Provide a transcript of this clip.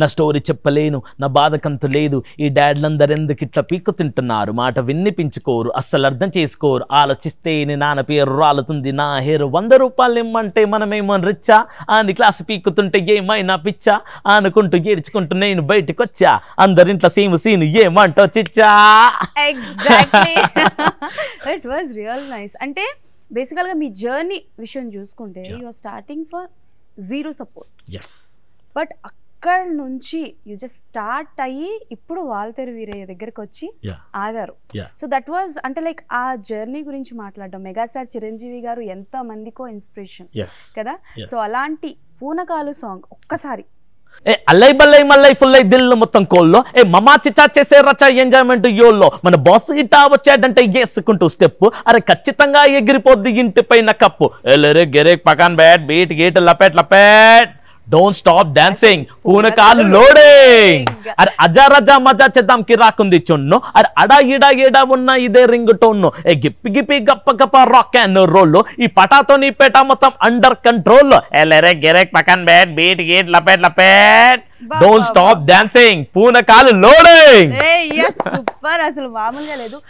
నా స్టోరీ చెప్పలేను నా బాధకంత లేదు ఈ డాడ్లందరూ ఎందుకు ఇట్లా పీక్కు తింటున్నారు మాట విన్నిపించుకోరు అస్సలు అర్థం చేసుకోరు ఆలోచిస్తే నాన్న పేరు రాలుతుంది నా హేరు వంద రూపాయలు ఇమ్మంటే మనమేమో రిచ్చా అని క్లాస్ పీక్కుతుంటే ఏమైనా పిచ్చా అనుకుంటూ ఏడ్చుకుంటూ నేను బయటకు వచ్చా అందరింట్లో సేమ్ సీన్ ఏమంటో చిచ్చా రియల్ నైస్ అంటే బేసికల్గా మీ జర్నీ విషయం చూసుకుంటే you starting for zero support but అక్కడి నుంచి యు జస్ట్ స్టార్ట్ అయ్యి ఇప్పుడు వాల్తేరు వీరయ్య దగ్గరకు వచ్చి ఆగారు సో దట్ వాజ్ అంటే లైక్ ఆ జర్నీ గురించి మాట్లాడడం మెగాస్టార్ చిరంజీవి గారు ఎంత మందికో ఇన్స్పిరేషన్ కదా సో అలాంటి పూనకాలు సాంగ్ ఒక్కసారి ఏ అల్లై బల్లై మల్లై ఫుల్ అయి దిల్ మొత్తం కోల్లో ఏ మమా చిచా చేసే రచ ఎంజాయ్మెంట్ యోల్లో మన బాస్ ఇటా వచ్చాడంటే వేసుకుంటూ స్టెప్ అరే ఖచ్చితంగా ఎగిరిపోద్ది ఇంటి పైన కప్పు ఎల్లరే గెరే పకాన్ బ్యాట్ బీట్ గీట్ లపేట్ లపేట్ డోంట్ స్టాప్ డాన్సింగ్ పూనకాలు లోడింగ్ అరే అజారజా మజా చేద్దాం కిరాకుంది చున్ను అరే అడ ఇడా ఏడా ఉన్న ఇదే రింగ్ టోన్ ఏ గిప్పి గిప్పి గప్ప గప్ప రాక్ అండ్ రోల్ ఈ పటాతో నీ పేట మొత్తం అండర్ కంట్రోల్ ఎలరే గెరెక్ పకన్ బేట్ బీట్ గీట్ లపేట్ లపేట్ డోంట్ స్టాప్ డాన్సింగ్ పూనకాలు లోడింగ్ సూపర్ అసలు మామూలుగా లేదు